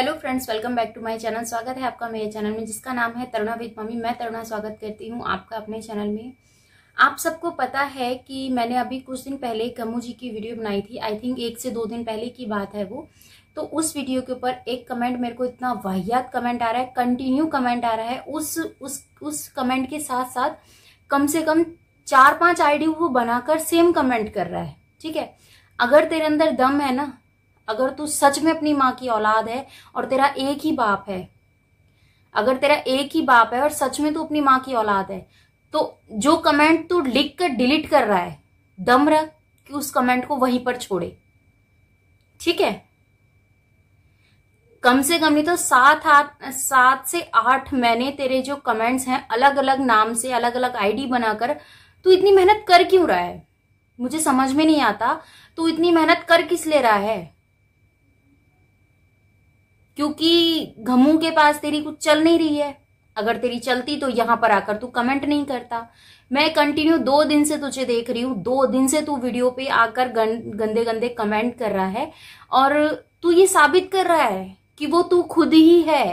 hello friends welcome back to my channel स्वागत है आपका मेरे चैनल में जिसका नाम है तरुणा विद मम्मी मैं तरुणा स्वागत करती हूँ आपका अपने चैनल में आप सबको पता है कि मैंने अभी कुछ दिन पहले कमू जी की वीडियो बनाई थी आई थिंक एक से दो दिन पहले की बात है वो तो उस वीडियो के ऊपर एक कमेंट मेरे को इतना वाहियात कमेंट आ रहा है कंटिन्यू कमेंट आ रहा है उस उस उस कमेंट के साथ साथ कम से कम चार पाँच आई वो बनाकर सेम कमेंट कर रहा है ठीक है अगर तेरे अंदर दम है ना अगर तू सच में अपनी माँ की औलाद है और तेरा एक ही बाप है अगर तेरा एक ही बाप है और सच में तू अपनी माँ की औलाद है तो जो कमेंट तू लिख कर डिलीट कर रहा है दम रख कि उस कमेंट को वहीं पर छोड़े ठीक है कम से कम नहीं तो सात आठ सात से आठ मैंने तेरे जो कमेंट्स हैं अलग अलग नाम से अलग अलग आईडी बनाकर तू इतनी मेहनत कर क्यों रहा है मुझे समझ में नहीं आता तू इतनी मेहनत कर किस ले रहा है क्योंकि घमू के पास तेरी कुछ चल नहीं रही है अगर तेरी चलती तो यहां पर आकर तू कमेंट नहीं करता मैं कंटिन्यू दो दिन से तुझे देख रही हूं दो दिन से तू वीडियो पे आकर गं, गंदे गंदे कमेंट कर रहा है और तू ये साबित कर रहा है कि वो तू खुद ही है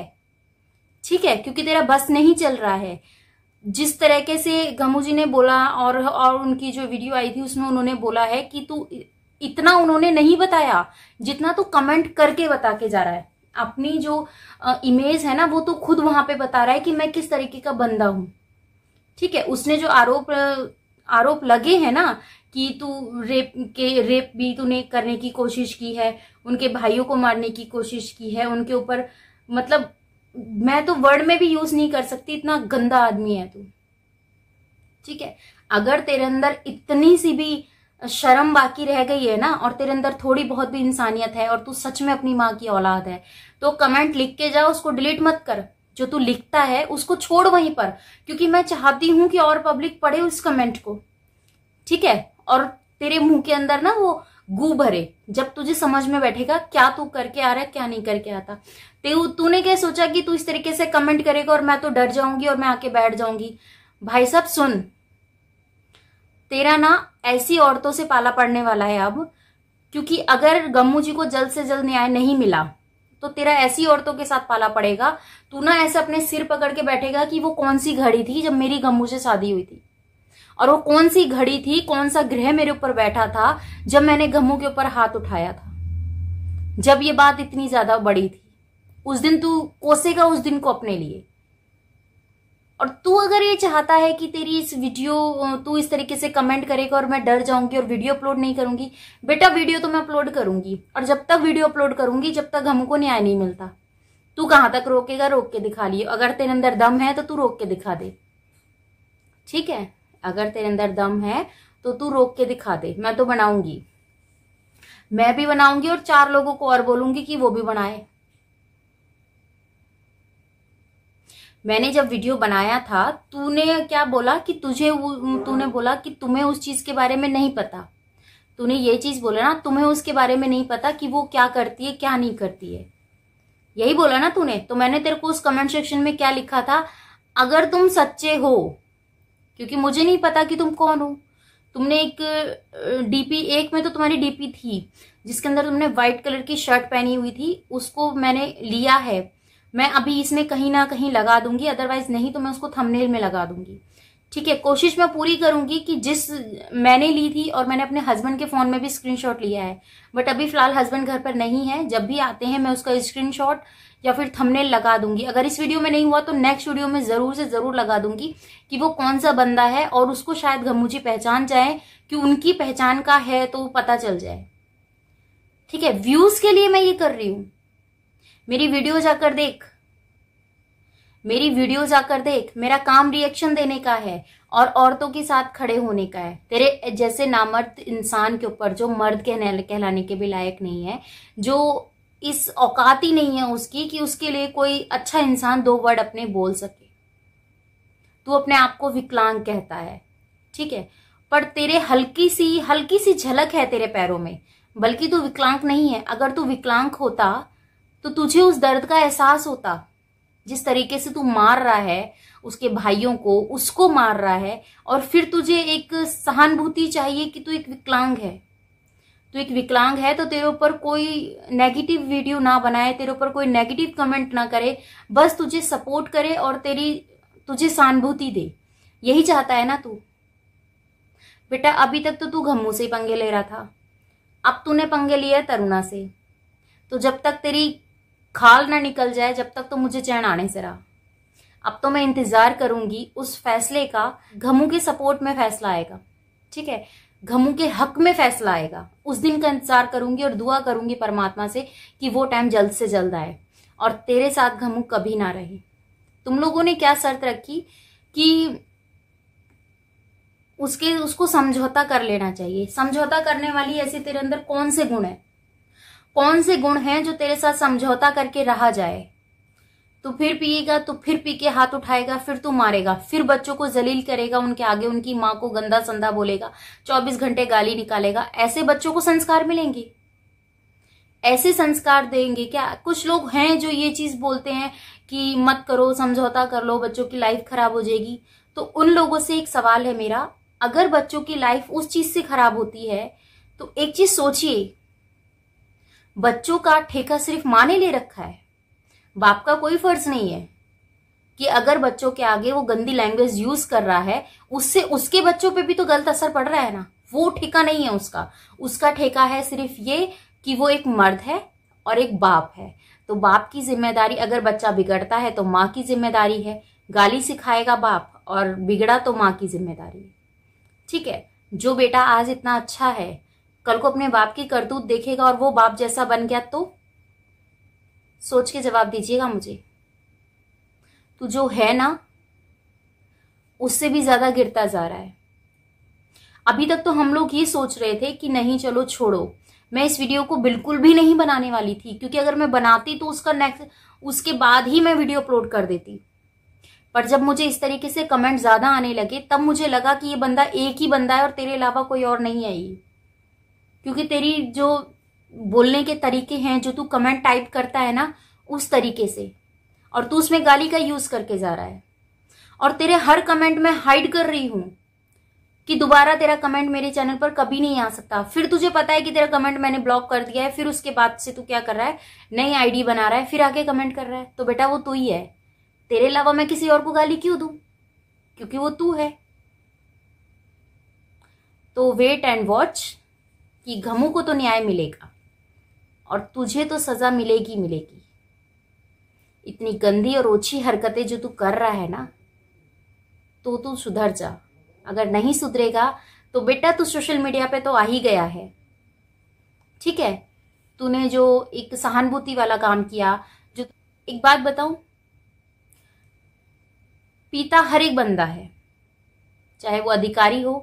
ठीक है क्योंकि तेरा बस नहीं चल रहा है जिस तरीके से घमू जी ने बोला और और उनकी जो वीडियो आई थी उसमें उन्होंने बोला है कि तू इतना उन्होंने नहीं बताया जितना तू कमेंट करके बता के जा रहा है अपनी जो इमेज है ना वो तो खुद वहां पे बता रहा है कि मैं किस तरीके का बंदा हूं ठीक है उसने जो आरोप आरोप लगे हैं ना कि तू रेप के रेप भी तूने करने की कोशिश की है उनके भाइयों को मारने की कोशिश की है उनके ऊपर मतलब मैं तो वर्ड में भी यूज नहीं कर सकती इतना गंदा आदमी है तू ठीक है अगर तेरे अंदर इतनी सी भी शर्म बाकी रह गई है ना और तेरे अंदर थोड़ी बहुत भी इंसानियत है और तू सच में अपनी माँ की औलाद है तो कमेंट लिख के जाओ उसको डिलीट मत कर जो तू लिखता है उसको छोड़ वहीं पर क्योंकि मैं चाहती हूं कि और पब्लिक पढ़े उस कमेंट को ठीक है और तेरे मुंह के अंदर ना वो गू भरे जब तुझे समझ में बैठेगा क्या तू करके आ रहा है क्या नहीं करके आता तूने क्या सोचा कि तू इस तरीके से कमेंट करेगा और मैं तो डर जाऊंगी और मैं आके बैठ जाऊंगी भाई साहब सुन तेरा ना ऐसी औरतों से पाला पड़ने वाला है अब क्योंकि अगर गम्मू जी को जल्द से जल्द न्याय नहीं मिला तो तेरा ऐसी औरतों के साथ पाला पड़ेगा तू ना ऐसे अपने सिर पकड़ के बैठेगा कि वो कौन सी घड़ी थी जब मेरी गम्मू से शादी हुई थी और वो कौन सी घड़ी थी कौन सा ग्रह मेरे ऊपर बैठा था जब मैंने गम्मू के ऊपर हाथ उठाया था जब ये बात इतनी ज्यादा बड़ी थी उस दिन तू कोसेगा उस दिन को अपने लिए और तू अगर ये चाहता है कि तेरी इस वीडियो तू इस तरीके से कमेंट करेगा और मैं डर जाऊंगी और वीडियो अपलोड नहीं करूंगी बेटा वीडियो तो मैं अपलोड करूंगी और जब तक वीडियो अपलोड करूंगी जब तक हमको न्याय नहीं मिलता तू कहां तक रोकेगा रोक के दिखा लिए अगर तेरे अंदर दम है तो तू रोक के दिखा दे ठीक है अगर तेरे अंदर दम है तो तू रोक के दिखा दे मैं तो बनाऊंगी मैं भी बनाऊंगी और चार लोगों को और बोलूंगी कि वो भी बनाए मैंने जब वीडियो बनाया था तूने क्या बोला कि तुझे तूने बोला कि तुम्हें उस चीज़ के बारे में नहीं पता तूने ये चीज़ बोला ना तुम्हें उसके बारे में नहीं पता कि वो क्या करती है क्या नहीं करती है यही बोला ना तूने तो मैंने तेरे को उस कमेंट सेक्शन में क्या लिखा था अगर तुम सच्चे हो क्योंकि मुझे नहीं पता कि तुम कौन हो तुमने एक डीपी एक में तो तुम्हारी डीपी थी जिसके अंदर तुमने व्हाइट कलर की शर्ट पहनी हुई थी उसको मैंने लिया है मैं अभी इसमें कहीं ना कहीं लगा दूंगी अदरवाइज नहीं तो मैं उसको थंबनेल में लगा दूंगी ठीक है कोशिश मैं पूरी करूंगी कि जिस मैंने ली थी और मैंने अपने हस्बैंड के फ़ोन में भी स्क्रीनशॉट लिया है बट अभी फ़िलहाल हस्बैंड घर पर नहीं है जब भी आते हैं मैं उसका स्क्रीनशॉट या फिर थंबनेल लगा दूंगी अगर इस वीडियो में नहीं हुआ तो नेक्स्ट वीडियो में ज़रूर से ज़रूर लगा दूंगी कि वो कौन सा बंदा है और उसको शायद मुझे पहचान जाए कि उनकी पहचान का है तो पता चल जाए ठीक है व्यूज़ के लिए मैं ये कर रही हूँ मेरी वीडियो जाकर देख मेरी वीडियो जाकर देख मेरा काम रिएक्शन देने का है और औरतों के साथ खड़े होने का है तेरे जैसे नामर्द इंसान के ऊपर जो मर्द कहने कहलाने के भी लायक नहीं है जो इस औकात ही नहीं है उसकी कि उसके लिए कोई अच्छा इंसान दो वर्ड अपने बोल सके तू अपने आप को विकलांग कहता है ठीक है पर तेरे हल्की सी हल्की सी झलक है तेरे पैरों में बल्कि तू विकलांग नहीं है अगर तू विकलांग होता तो तुझे उस दर्द का एहसास होता जिस तरीके से तू मार रहा है उसके भाइयों को उसको मार रहा है और फिर तुझे एक सहानुभूति चाहिए कि तू एक विकलांग है तू एक विकलांग है तो तेरे ऊपर कोई नेगेटिव वीडियो ना बनाए तेरे ऊपर कोई नेगेटिव कमेंट ना करे बस तुझे सपोर्ट करे और तेरी तुझे सहानुभूति दे यही चाहता है ना तू बेटा अभी तक तो तू घमू से ही पंगे ले रहा था अब तूने पंगे लिए तरुणा से तो जब तक तेरी खाल ना निकल जाए जब तक तो मुझे चैन आने से रहा अब तो मैं इंतजार करूंगी उस फैसले का घमू के सपोर्ट में फैसला आएगा ठीक है घमू के हक में फैसला आएगा उस दिन का इंतजार करूंगी और दुआ करूंगी परमात्मा से कि वो टाइम जल्द से जल्द आए और तेरे साथ घमू कभी ना रहे तुम लोगों ने क्या शर्त रखी कि उसके उसको समझौता कर लेना चाहिए समझौता करने वाली ऐसे तेरे अंदर कौन से गुण है कौन से गुण हैं जो तेरे साथ समझौता करके रहा जाए तो फिर पिएगा तो फिर पी के हाथ उठाएगा फिर तू मारेगा फिर बच्चों को जलील करेगा उनके आगे उनकी माँ को गंदा संदा बोलेगा 24 घंटे गाली निकालेगा ऐसे बच्चों को संस्कार मिलेंगे ऐसे संस्कार देंगे क्या कुछ लोग हैं जो ये चीज बोलते हैं कि मत करो समझौता कर लो बच्चों की लाइफ खराब हो जाएगी तो उन लोगों से एक सवाल है मेरा अगर बच्चों की लाइफ उस चीज से खराब होती है तो एक चीज सोचिए बच्चों का ठेका सिर्फ माँ ने ले रखा है बाप का कोई फर्ज नहीं है कि अगर बच्चों के आगे वो गंदी लैंग्वेज यूज कर रहा है उससे उसके बच्चों पे भी तो गलत असर पड़ रहा है ना वो ठेका नहीं है उसका उसका ठेका है सिर्फ ये कि वो एक मर्द है और एक बाप है तो बाप की जिम्मेदारी अगर बच्चा बिगड़ता है तो माँ की जिम्मेदारी है गाली सिखाएगा बाप और बिगड़ा तो माँ की जिम्मेदारी है ठीक है जो बेटा आज इतना अच्छा है कल को अपने बाप की करतूत देखेगा और वो बाप जैसा बन गया तो सोच के जवाब दीजिएगा मुझे तू जो है ना उससे भी ज्यादा गिरता जा रहा है अभी तक तो हम लोग ये सोच रहे थे कि नहीं चलो छोड़ो मैं इस वीडियो को बिल्कुल भी नहीं बनाने वाली थी क्योंकि अगर मैं बनाती तो उसका नेक्स्ट उसके बाद ही मैं वीडियो अपलोड कर देती पर जब मुझे इस तरीके से कमेंट ज्यादा आने लगे तब मुझे लगा कि ये बंदा एक ही बंदा है और तेरे अलावा कोई और नहीं आई क्योंकि तेरी जो बोलने के तरीके हैं जो तू कमेंट टाइप करता है ना उस तरीके से और तू उसमें गाली का यूज करके जा रहा है और तेरे हर कमेंट में हाइड कर रही हूं कि दोबारा तेरा कमेंट मेरे चैनल पर कभी नहीं आ सकता फिर तुझे पता है कि तेरा कमेंट मैंने ब्लॉक कर दिया है फिर उसके बाद से तू क्या कर रहा है नई आईडी बना रहा है फिर आके कमेंट कर रहा है तो बेटा वो तू ही है तेरे अलावा मैं किसी और को गाली क्यों दू क्योंकि वो तू है तो वेट एंड वॉच कि घमू को तो न्याय मिलेगा और तुझे तो सज़ा मिलेगी मिलेगी इतनी गंदी और ओछी हरकतें जो तू कर रहा है ना तो तू सुधर जा अगर नहीं सुधरेगा तो बेटा तू सोशल मीडिया पे तो आ ही गया है ठीक है तूने जो एक सहानुभूति वाला काम किया जो एक बात बताऊं पिता हर एक बंदा है चाहे वो अधिकारी हो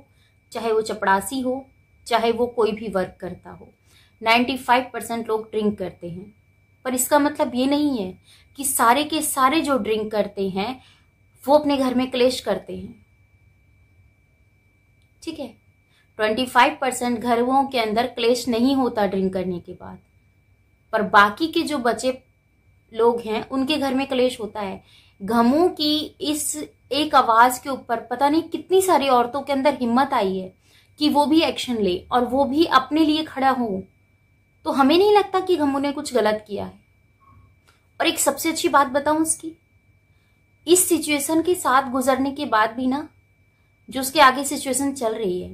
चाहे वो चपड़ासी हो चाहे वो कोई भी वर्क करता हो 95 परसेंट लोग ड्रिंक करते हैं पर इसका मतलब ये नहीं है कि सारे के सारे जो ड्रिंक करते हैं वो अपने घर में क्लेश करते हैं ठीक है ट्वेंटी फाइव परसेंट घरों के अंदर क्लेश नहीं होता ड्रिंक करने के बाद पर बाकी के जो बचे लोग हैं उनके घर में क्लेश होता है घमों की इस एक आवाज के ऊपर पता नहीं कितनी सारी औरतों के अंदर हिम्मत आई है कि वो भी एक्शन ले और वो भी अपने लिए खड़ा हो तो हमें नहीं लगता कि हम उन्हें कुछ गलत किया है और एक सबसे अच्छी बात बताऊं उसकी इस सिचुएशन के साथ गुजरने के बाद भी ना जो उसके आगे सिचुएशन चल रही है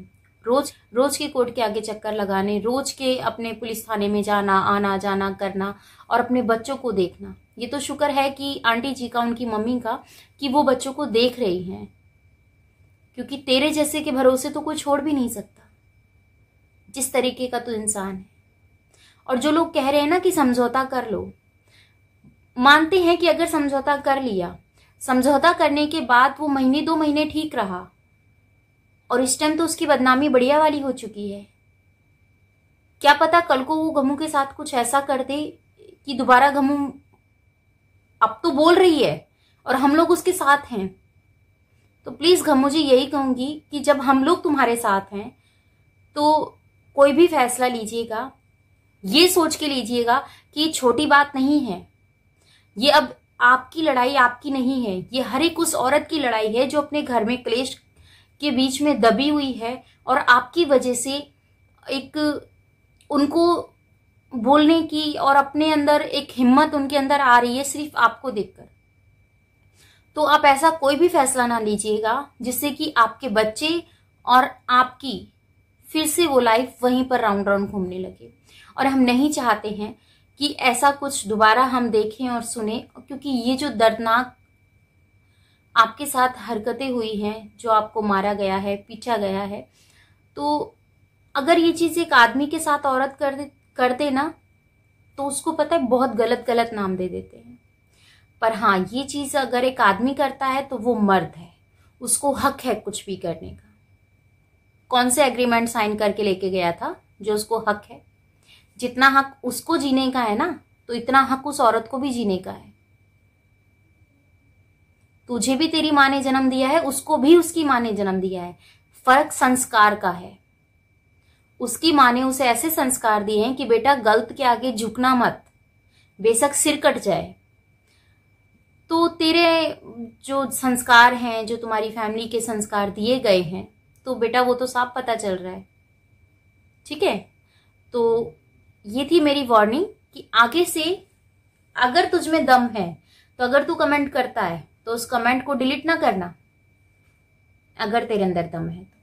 रोज रोज के कोर्ट के आगे चक्कर लगाने रोज के अपने पुलिस थाने में जाना आना जाना करना और अपने बच्चों को देखना ये तो शुक्र है कि आंटी जी का उनकी मम्मी का कि वो बच्चों को देख रही हैं क्योंकि तेरे जैसे के भरोसे तो कोई छोड़ भी नहीं सकता जिस तरीके का तो इंसान है और जो लोग कह रहे हैं ना कि समझौता कर लो मानते हैं कि अगर समझौता कर लिया समझौता करने के बाद वो महीने दो महीने ठीक रहा और इस टाइम तो उसकी बदनामी बढ़िया वाली हो चुकी है क्या पता कल को वो गमू के साथ कुछ ऐसा कर दे कि दोबारा गमू अब तो बोल रही है और हम लोग उसके साथ हैं तो प्लीज़ मुझे यही कहूँगी कि जब हम लोग तुम्हारे साथ हैं तो कोई भी फैसला लीजिएगा ये सोच के लीजिएगा कि ये छोटी बात नहीं है ये अब आपकी लड़ाई आपकी नहीं है ये हर एक उस औरत की लड़ाई है जो अपने घर में क्लेश के बीच में दबी हुई है और आपकी वजह से एक उनको बोलने की और अपने अंदर एक हिम्मत उनके अंदर आ रही है सिर्फ आपको देखकर तो आप ऐसा कोई भी फैसला ना लीजिएगा जिससे कि आपके बच्चे और आपकी फिर से वो लाइफ वहीं पर राउंड राउंड घूमने लगे और हम नहीं चाहते हैं कि ऐसा कुछ दोबारा हम देखें और सुने क्योंकि ये जो दर्दनाक आपके साथ हरकतें हुई हैं जो आपको मारा गया है पीछा गया है तो अगर ये चीज़ एक आदमी के साथ औरत कर करते ना तो उसको पता है बहुत गलत गलत नाम दे देते हैं पर हाँ ये चीज़ अगर एक आदमी करता है तो वो मर्द है उसको हक है कुछ भी करने का कौन से एग्रीमेंट साइन करके लेके गया था जो उसको हक है जितना हक उसको जीने का है ना तो इतना हक उस औरत को भी जीने का है तुझे भी तेरी माँ ने जन्म दिया है उसको भी उसकी माँ ने जन्म दिया है फर्क संस्कार का है उसकी माँ ने उसे ऐसे संस्कार दिए हैं कि बेटा गलत के आगे झुकना मत बेशक सिर कट जाए तो तेरे जो संस्कार हैं जो तुम्हारी फैमिली के संस्कार दिए गए हैं तो बेटा वो तो साफ पता चल रहा है ठीक है तो ये थी मेरी वार्निंग कि आगे से अगर तुझ में दम है तो अगर तू कमेंट करता है तो उस कमेंट को डिलीट ना करना अगर तेरे अंदर दम है तो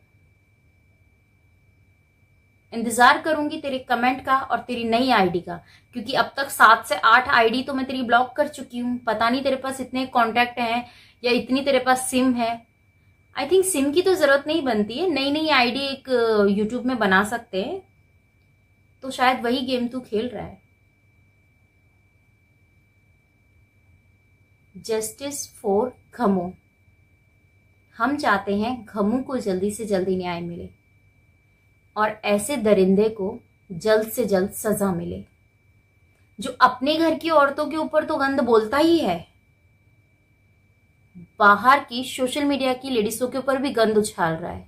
इंतजार करूंगी तेरे कमेंट का और तेरी नई आईडी का क्योंकि अब तक सात से आठ आईडी तो मैं तेरी ब्लॉक कर चुकी हूँ पता नहीं तेरे पास इतने कॉन्टेक्ट हैं या इतनी तेरे पास सिम है आई थिंक सिम की तो जरूरत नहीं बनती है नई नई आईडी एक यूट्यूब uh, में बना सकते हैं तो शायद वही गेम तू खेल रहा है जस्टिस फॉर घमो हम चाहते हैं घमू को जल्दी से जल्दी न्याय मिले और ऐसे दरिंदे को जल्द से जल्द सजा मिले जो अपने घर की औरतों के ऊपर तो गंद बोलता ही है बाहर की सोशल मीडिया की लेडीजों के ऊपर भी गंद उछाल रहा है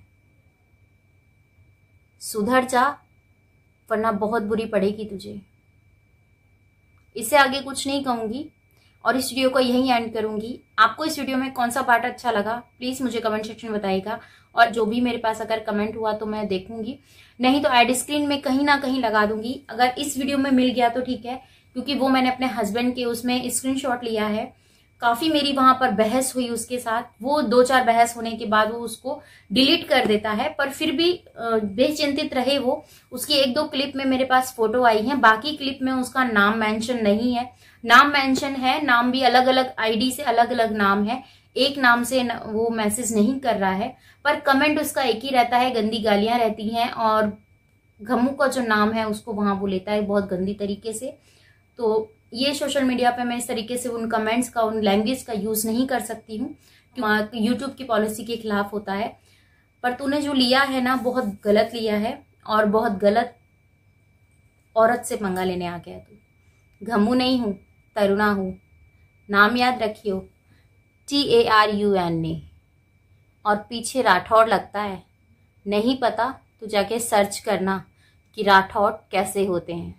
सुधर जा वरना बहुत बुरी पड़ेगी तुझे इससे आगे कुछ नहीं कहूंगी और इस वीडियो को यहीं एंड करूंगी आपको इस वीडियो में कौन सा पार्ट अच्छा लगा प्लीज़ मुझे कमेंट सेक्शन में बताएगा और जो भी मेरे पास अगर कमेंट हुआ तो मैं देखूंगी नहीं तो एड स्क्रीन में कहीं ना कहीं लगा दूंगी अगर इस वीडियो में मिल गया तो ठीक है क्योंकि वो मैंने अपने हस्बैंड के उसमें स्क्रीन लिया है काफ़ी मेरी वहां पर बहस हुई उसके साथ वो दो चार बहस होने के बाद वो उसको डिलीट कर देता है पर फिर भी बेचिंतित रहे वो उसकी एक दो क्लिप में मेरे पास फोटो आई है बाकी क्लिप में उसका नाम मेंशन नहीं है नाम मेंशन है नाम भी अलग अलग आईडी से अलग अलग नाम है एक नाम से वो मैसेज नहीं कर रहा है पर कमेंट उसका एक ही रहता है गंदी गालियां रहती हैं और घमू का जो नाम है उसको वहां वो लेता है बहुत गंदी तरीके से तो ये सोशल मीडिया पे मैं इस तरीके से उन कमेंट्स का उन लैंग्वेज का यूज नहीं कर सकती हूँ यूट्यूब की पॉलिसी के खिलाफ होता है पर तूने जो लिया है ना बहुत गलत लिया है और बहुत गलत औरत से पंगा लेने आ गया तू घमू नहीं हूँ तरुणा हूँ नाम याद रखियो T A R U N ने और पीछे राठौड़ लगता है नहीं पता तो जाके सर्च करना कि राठौड़ कैसे होते हैं